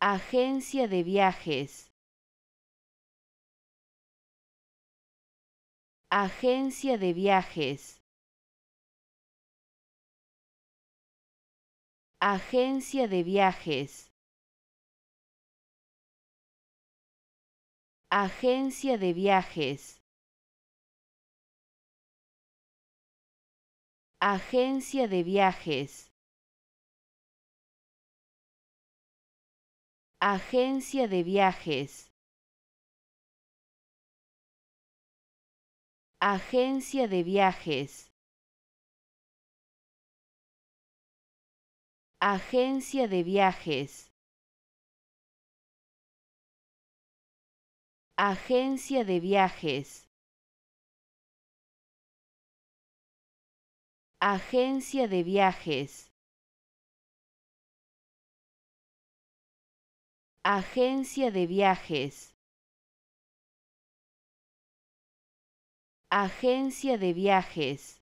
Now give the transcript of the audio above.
Agencia de viajes. Agencia de viajes. Agencia de viajes. Agencia de viajes. Agencia de viajes. Agencia de viajes. Agencia de viajes. Agencia de viajes. Agencia de viajes. Agencia de viajes. Agencia de viajes. Agencia de viajes.